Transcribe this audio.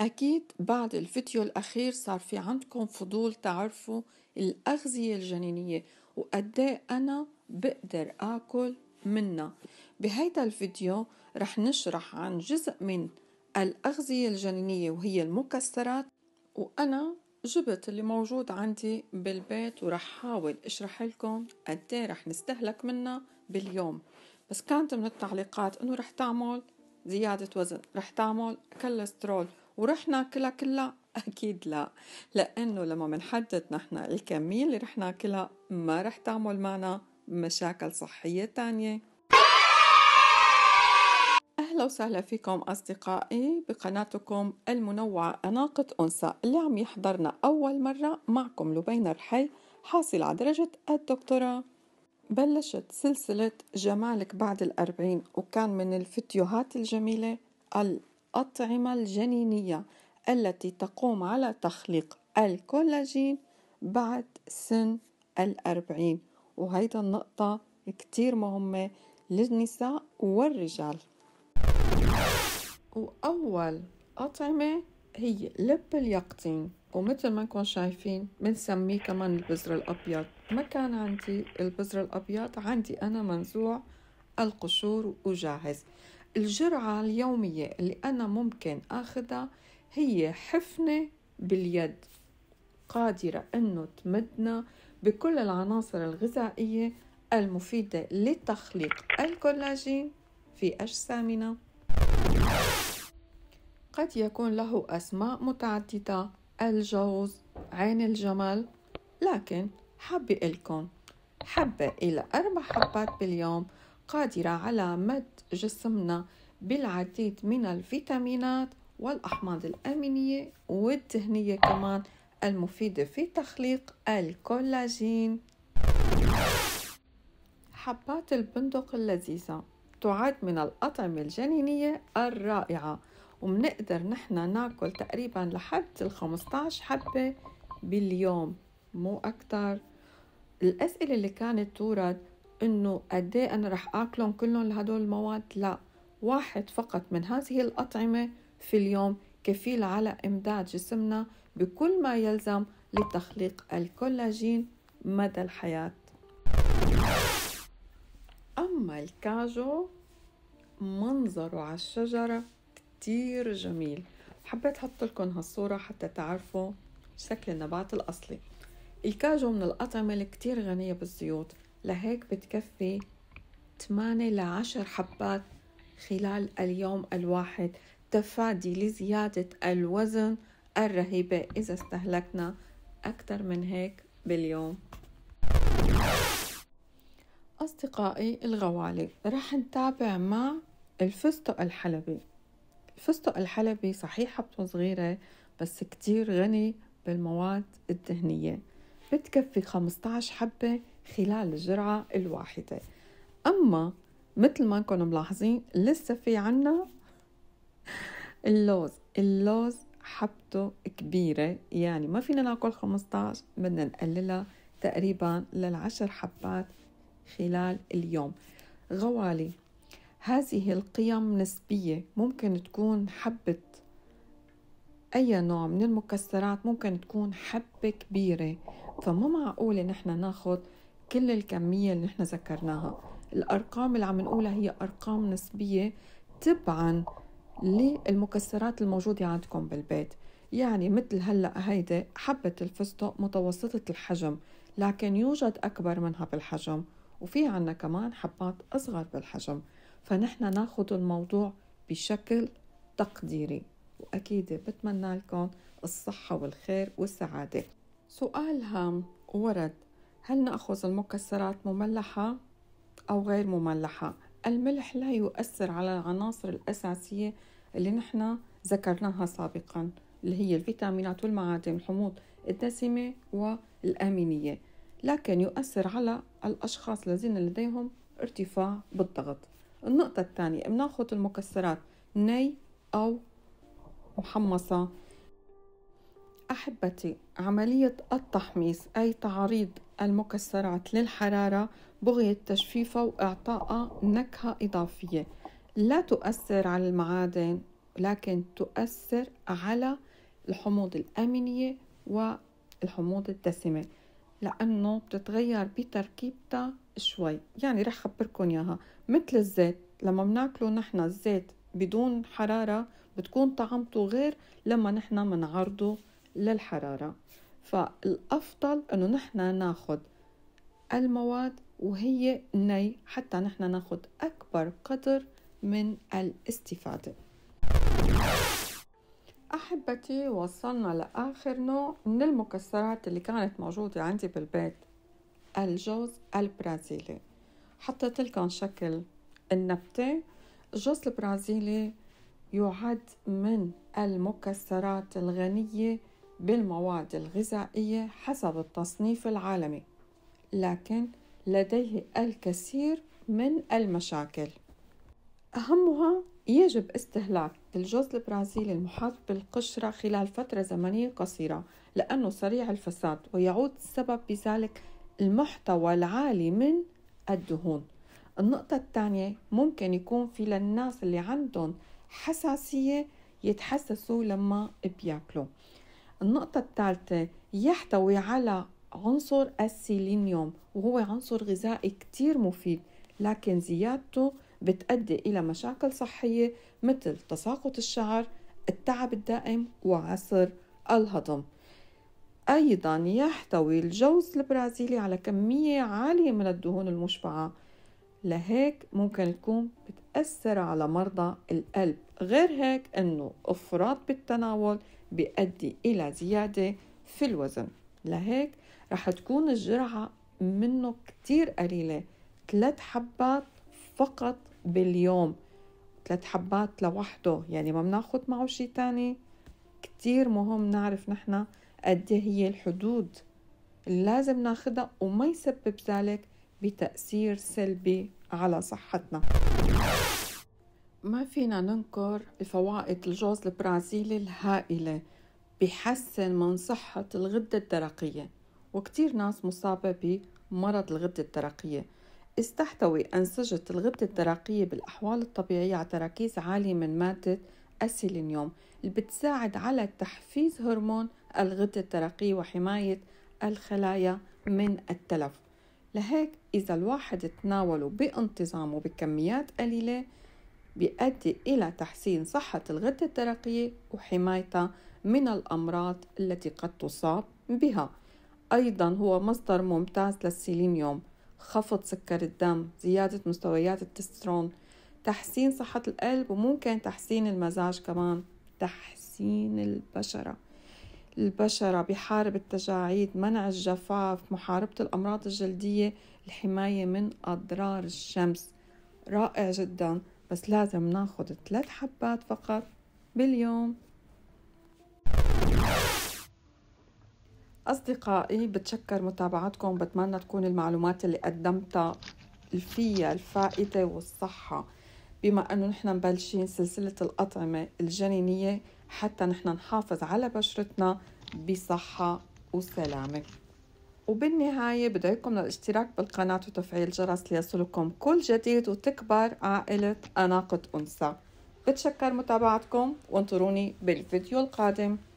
أكيد بعد الفيديو الأخير صار في عندكم فضول تعرفوا الأغذية الجنينية وقديه أنا بقدر آكل منها بهيدا الفيديو رح نشرح عن جزء من الأغذية الجنينية وهي المكسرات وأنا جبت اللي موجود عندي بالبيت ورح حاول اشرح لكم قد إيه رح نستهلك منها باليوم بس كانت من التعليقات انه رح تعمل زيادة وزن رح تعمل كوليسترول ورحنا كلها كلها أكيد لا لأنه لما منحدد نحن الكمية اللي رح ناكلها ما رح تعمل معنا مشاكل صحية تانية أهلا وسهلا فيكم أصدقائي بقناتكم المنوعة أناقة أنثى اللي عم يحضرنا أول مرة معكم لبين الحي حاصل على درجة الدكتوراه بلشت سلسلة جمالك بعد الأربعين وكان من الفيديوهات الجميلة الأطعمة الجنينية التي تقوم على تخليق الكولاجين بعد سن الأربعين وهيدا النقطة كتير مهمة للنساء والرجال وأول أطعمة هي اليقطين ومثل ما نكون شايفين بنسميه كمان البزر الأبيض ما كان عندي البزر الأبيض عندي أنا منزوع القشور وجاهز الجرعة اليومية اللي أنا ممكن أخذها هي حفنة باليد قادرة أنه تمدنا بكل العناصر الغذائية المفيدة لتخليق الكولاجين في أجسامنا قد يكون له أسماء متعددة الجوز عين الجمل لكن حابة لكم حبة إلى أربع حبات باليوم قادرة على مد جسمنا بالعديد من الفيتامينات والأحماض الأمينية والدهنية كمان المفيدة في تخليق الكولاجين حبات البندق اللذيذة تعد من الأطعمة الجنينية الرائعة ومنقدر نحن ناكل تقريبا لحد ال 15 حبة باليوم مو أكتر الأسئلة اللي كانت تورد انه قد إيه انا رح اكلهم كلهم لهدول المواد لا واحد فقط من هذه الاطعمه في اليوم كفيل على امداد جسمنا بكل ما يلزم لتخليق الكولاجين مدى الحياه اما الكاجو منظره على الشجره كتير جميل حبيت احط لكم هالصوره حتى تعرفوا شكل النبات الاصلي الكاجو من الأطعمة اللي كتير غنية بالزيوت لهيك بتكفي 8 ل 10 حبات خلال اليوم الواحد تفادي لزيادة الوزن الرهيبة إذا استهلكنا أكثر من هيك باليوم أصدقائي الغوالي رح نتابع مع الفستق الحلبي الفستق الحلبي صحيح حبته صغيرة بس كتير غني بالمواد الدهنية بتكفي 15 حبة خلال الجرعة الواحدة أما مثل ما انكم ملاحظين لسه في عنا اللوز اللوز حبته كبيرة يعني ما فينا ناكل 15 بدنا نقللها تقريبا للعشر حبات خلال اليوم غوالي هذه القيم نسبية ممكن تكون حبة أي نوع من المكسرات ممكن تكون حبة كبيرة فمو معقولة نحن ناخد كل الكمية اللي نحن ذكرناها الأرقام اللي عم نقولها هي أرقام نسبية تبعا للمكسرات الموجودة عندكم بالبيت يعني مثل هلأ هيدي حبة الفستق متوسطة الحجم لكن يوجد أكبر منها بالحجم وفي عنا كمان حبات أصغر بالحجم فنحن ناخد الموضوع بشكل تقديري وأكيد بتمنى لكم الصحة والخير والسعادة سؤال هام ورد هل نأخذ المكسرات مملحة أو غير مملحة الملح لا يؤثر على العناصر الأساسية اللي نحن ذكرناها سابقا اللي هي الفيتامينات والمعادن الحموض الدسمة والأمينية لكن يؤثر على الأشخاص الذين لديهم ارتفاع بالضغط النقطة الثانية بناخذ المكسرات ني أو محمصة أحبتي عملية التحميص أي تعريض المكسرات للحرارة بغية تجفيفها وإعطائها نكهة إضافية لا تؤثر على المعادن لكن تؤثر على الحموض الأمينية والحموض الدسمة لأنه بتتغير بتركيبتها شوي يعني رح خبركن إياها مثل الزيت لما بناكله نحن الزيت بدون حرارة بتكون طعمته غير لما نحن منعرضه للحرارة فالأفضل أنه نحن ناخد المواد وهي ني حتى نحن ناخد أكبر قدر من الاستفادة أحبتي وصلنا لآخر نوع من المكسرات اللي كانت موجودة عندي بالبيت الجوز البرازيلي حطيت لكم شكل النبتة الجوز البرازيلي يعد من المكسرات الغنية بالمواد الغذائية حسب التصنيف العالمي لكن لديه الكثير من المشاكل أهمها يجب استهلاك الجوز البرازيلي المحاط بالقشرة خلال فترة زمنية قصيرة لأنه سريع الفساد ويعود السبب بذلك المحتوى العالي من الدهون النقطة الثانية ممكن يكون في للناس اللي عندهم حساسية يتحسسوا لما بياكلوا النقطة الثالثة يحتوي على عنصر السيلينيوم وهو عنصر غذائي كتير مفيد لكن زيادته بتؤدي إلى مشاكل صحية مثل تساقط الشعر التعب الدائم وعسر الهضم أيضا يحتوي الجوز البرازيلي على كمية عالية من الدهون المشبعة لهيك ممكن تكون بتأثر على مرضى القلب غير هيك أنه إفراط بالتناول بيؤدي إلى زيادة في الوزن لهيك رح تكون الجرعة منه كتير قليلة ثلاث حبات فقط باليوم ثلاث حبات لوحده يعني ما بناخد معه شيء تاني كتير مهم نعرف نحن قد إيه هي الحدود اللي لازم ناخدها وما يسبب ذلك بتأثير سلبي على صحتنا ما فينا ننكر الفوائد الجوز البرازيلي الهائلة بحسن من صحة الغدة الدرقية وكتير ناس مصابة بمرض الغدة الدرقية استحتوي أنسجة الغدة الدرقية بالأحوال الطبيعية على تراكيز عالية من مادة السيلينيوم اللي بتساعد على تحفيز هرمون الغدة الدرقية وحماية الخلايا من التلف لهيك إذا الواحد تناوله بانتظام وبكميات قليلة بيؤدي إلى تحسين صحة الغدة الدرقية وحمايتها من الأمراض التي قد تصاب بها أيضا هو مصدر ممتاز للسيلينيوم خفض سكر الدم زيادة مستويات التسترون تحسين صحة القلب وممكن تحسين المزاج كمان تحسين البشرة البشرة بحارب التجاعيد منع الجفاف محاربة الأمراض الجلدية الحماية من أضرار الشمس رائع جداً بس لازم ناخد ثلاث حبات فقط باليوم أصدقائي بتشكر متابعتكم بتمنى تكون المعلومات اللي قدمتها فيها الفائدة والصحة بما أنه نحن مبلشين سلسلة الأطعمة الجنينية حتى نحن نحافظ على بشرتنا بصحة وسلامة وبالنهاية بدعيكم للاشتراك بالقناة وتفعيل الجرس ليصلكم كل جديد وتكبر عائلة أناقة أنثى بتشكر متابعتكم وانطروني بالفيديو القادم